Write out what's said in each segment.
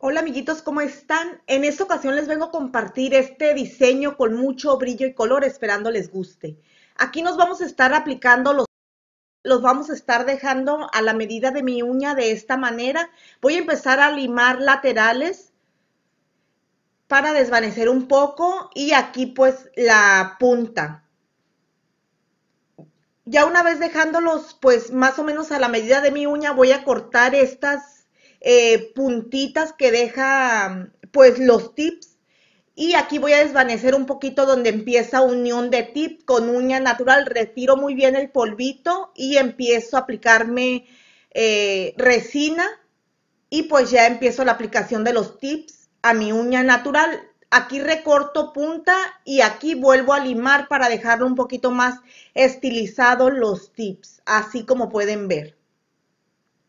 Hola amiguitos, ¿cómo están? En esta ocasión les vengo a compartir este diseño con mucho brillo y color, esperando les guste. Aquí nos vamos a estar aplicando los los vamos a estar dejando a la medida de mi uña de esta manera. Voy a empezar a limar laterales para desvanecer un poco y aquí pues la punta. Ya una vez dejándolos pues más o menos a la medida de mi uña voy a cortar estas eh, puntitas que deja pues los tips. Y aquí voy a desvanecer un poquito donde empieza unión de tip con uña natural. Retiro muy bien el polvito y empiezo a aplicarme eh, resina. Y pues ya empiezo la aplicación de los tips a mi uña natural. Aquí recorto punta y aquí vuelvo a limar para dejarlo un poquito más estilizado los tips, así como pueden ver.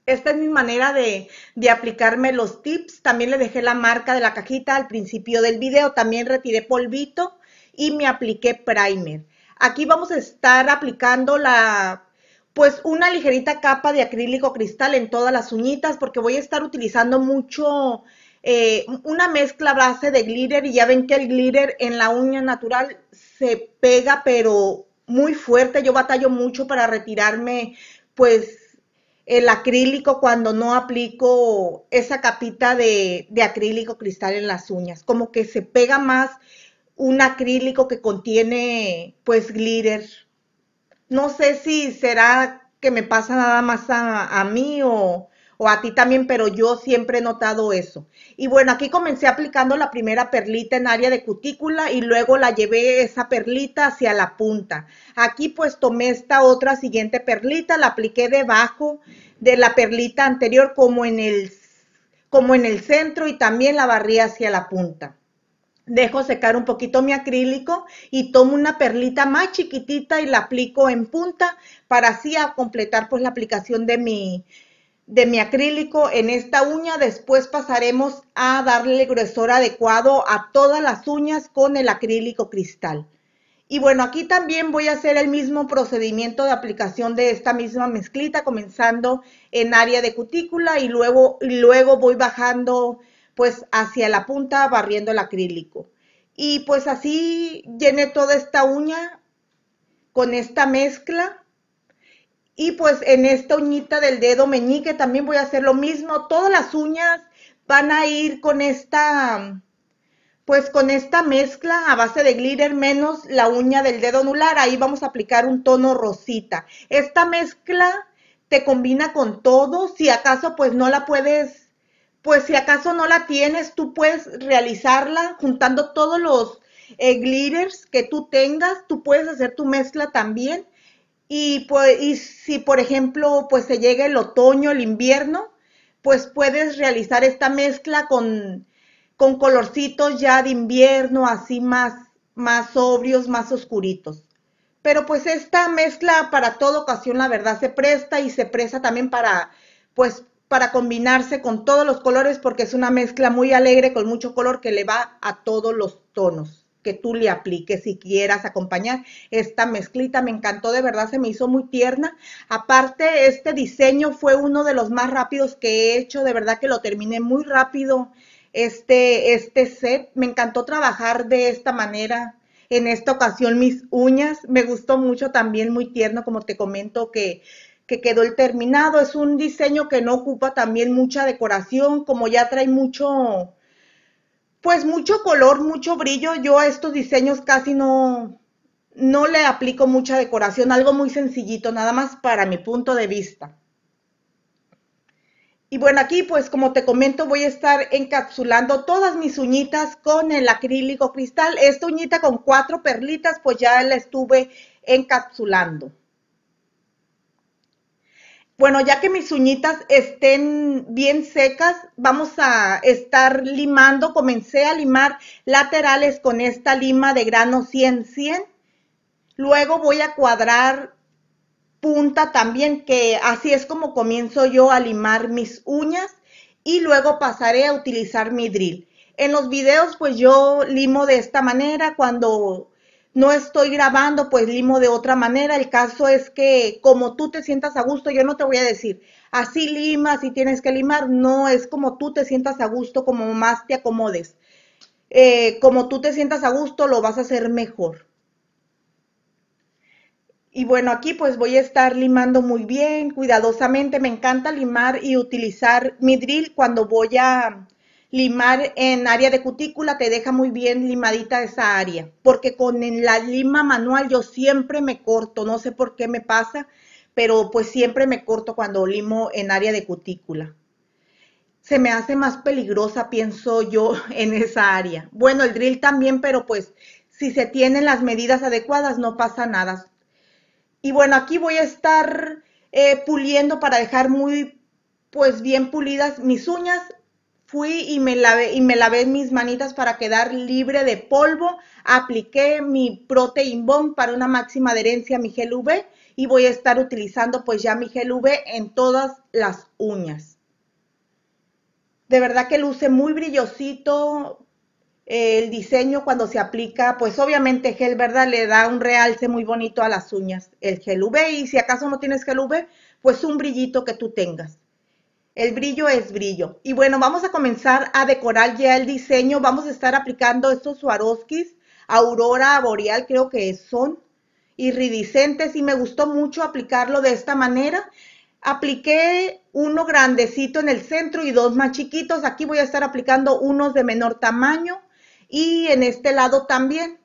Esta es mi manera de, aplicarme los tips. También le dejé la marca de la cajita al principio del video. También retiré polvito y me apliqué primer. Aquí vamos a estar aplicando la, pues una ligerita capa de acrílico cristal en todas las uñitas porque voy a estar utilizando mucho eh, una mezcla base de glitter y ya ven que el glitter en la uña natural se pega pero muy fuerte. Yo batallo mucho para retirarme pues el acrílico cuando no aplico esa capita de, acrílico cristal en las uñas. Como que se pega más un acrílico que contiene pues glitter. No sé si será que me pasa nada más a, a mí o, o a ti también, pero yo siempre he notado eso. Y bueno, aquí comencé aplicando la primera perlita en área de cutícula y luego la llevé esa perlita hacia la punta. Aquí pues tomé esta otra siguiente perlita, la apliqué debajo de la perlita anterior como en el, como en el centro y también la barrí hacia la punta dejo secar un poquito mi acrílico y tomo una perlita más chiquitita y la aplico en punta para así completar pues la aplicación de mi, de mi acrílico en esta uña. Después pasaremos a darle el gruesor adecuado a todas las uñas con el acrílico cristal. Y bueno, aquí también voy a hacer el mismo procedimiento de aplicación de esta misma mezclita, comenzando en área de cutícula y luego, y luego voy bajando pues hacia la punta barriendo el acrílico. Y pues así llené toda esta uña con esta mezcla y pues en esta uñita del dedo meñique también voy a hacer lo mismo. Todas las uñas van a ir con esta, pues con esta mezcla a base de glitter menos la uña del dedo anular. Ahí vamos a aplicar un tono rosita. Esta mezcla te combina con todo. Si acaso pues no la puedes, pues si acaso no la tienes, tú puedes realizarla juntando todos los eh, glitters que tú tengas. Tú puedes hacer tu mezcla también. Y, pues, si, por ejemplo, pues se llega el otoño, el invierno, pues puedes realizar esta mezcla con, con colorcitos ya de invierno, así más, más sobrios, más oscuritos. Pero pues esta mezcla para toda ocasión, la verdad, se presta y se presta también para, pues, para combinarse con todos los colores porque es una mezcla muy alegre, con mucho color que le va a todos los tonos tú le apliques si quieras acompañar. Esta mezclita me encantó, de verdad se me hizo muy tierna. Aparte, este diseño fue uno de los más rápidos que he hecho, de verdad que lo terminé muy rápido. Este, este set, me encantó trabajar de esta manera. En esta ocasión mis uñas, me gustó mucho también, muy tierno, como te comento que que quedó el terminado. Es un diseño que no ocupa también mucha decoración, como ya trae mucho, pues mucho color, mucho brillo. Yo a estos diseños casi no, no le aplico mucha decoración, algo muy sencillito, nada más para mi punto de vista. Y bueno, aquí pues como te comento voy a estar encapsulando todas mis uñitas con el acrílico cristal. Esta uñita con cuatro perlitas pues ya la estuve encapsulando. Bueno, ya que mis uñitas estén bien secas, vamos a estar limando. Comencé a limar laterales con esta lima de grano 100-100. Luego voy a cuadrar punta también, que así es como comienzo yo a limar mis uñas. Y luego pasaré a utilizar mi drill. En los videos, pues yo limo de esta manera cuando no estoy grabando, pues limo de otra manera. El caso es que como tú te sientas a gusto, yo no te voy a decir, así limas y tienes que limar, no es como tú te sientas a gusto, como más te acomodes. Eh, como tú te sientas a gusto, lo vas a hacer mejor. Y bueno, aquí pues voy a estar limando muy bien, cuidadosamente. Me encanta limar y utilizar mi drill cuando voy a limar en área de cutícula te deja muy bien limadita esa área, porque con la lima manual yo siempre me corto, no sé por qué me pasa, pero pues siempre me corto cuando limo en área de cutícula. Se me hace más peligrosa, pienso yo, en esa área. Bueno, el drill también, pero pues si se tienen las medidas adecuadas no pasa nada. Y bueno, aquí voy a estar eh, puliendo para dejar muy pues bien pulidas mis uñas fui y me lavé y me lavé mis manitas para quedar libre de polvo, apliqué mi Protein Bomb para una máxima adherencia a mi gel UV y voy a estar utilizando pues ya mi gel UV en todas las uñas. De verdad que luce muy brillosito eh, el diseño cuando se aplica, pues obviamente gel, ¿verdad? Le da un realce muy bonito a las uñas, el gel UV y si acaso no tienes gel UV, pues un brillito que tú tengas. El brillo es brillo. Y bueno, vamos a comenzar a decorar ya el diseño. Vamos a estar aplicando estos Swarovskis, Aurora Boreal creo que son, iridiscentes. Y me gustó mucho aplicarlo de esta manera. Apliqué uno grandecito en el centro y dos más chiquitos. Aquí voy a estar aplicando unos de menor tamaño y en este lado también.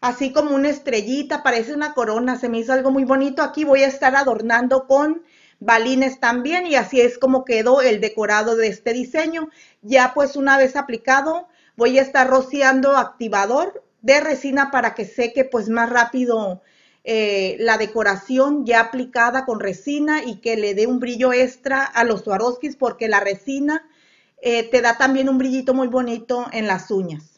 Así como una estrellita, parece una corona, se me hizo algo muy bonito. Aquí voy a estar adornando con balines también y así es como quedó el decorado de este diseño. Ya pues una vez aplicado voy a estar rociando activador de resina para que seque pues más rápido eh, la decoración ya aplicada con resina y que le dé un brillo extra a los Swarovskis porque la resina eh, te da también un brillito muy bonito en las uñas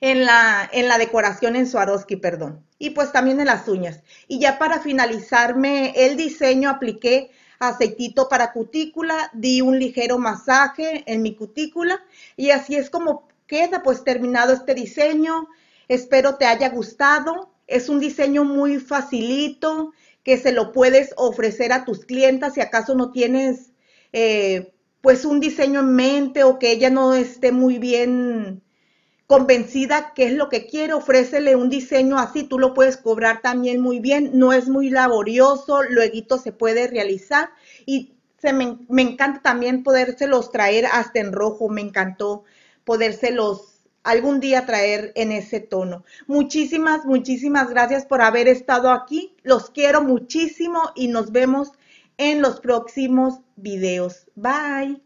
en la, en la decoración en Swarovski, perdón, y pues también en las uñas. Y ya para finalizarme el diseño apliqué aceitito para cutícula, di un ligero masaje en mi cutícula y así es como queda pues terminado este diseño. Espero te haya gustado. Es un diseño muy facilito que se lo puedes ofrecer a tus clientas si acaso no tienes eh, pues un diseño en mente o que ella no esté muy bien convencida que es lo que quiere, ofrécele un diseño así, tú lo puedes cobrar también muy bien, no es muy laborioso, luego se puede realizar y se me, me, encanta también podérselos traer hasta en rojo, me encantó podérselos algún día traer en ese tono. Muchísimas, muchísimas gracias por haber estado aquí, los quiero muchísimo y nos vemos en los próximos videos. Bye.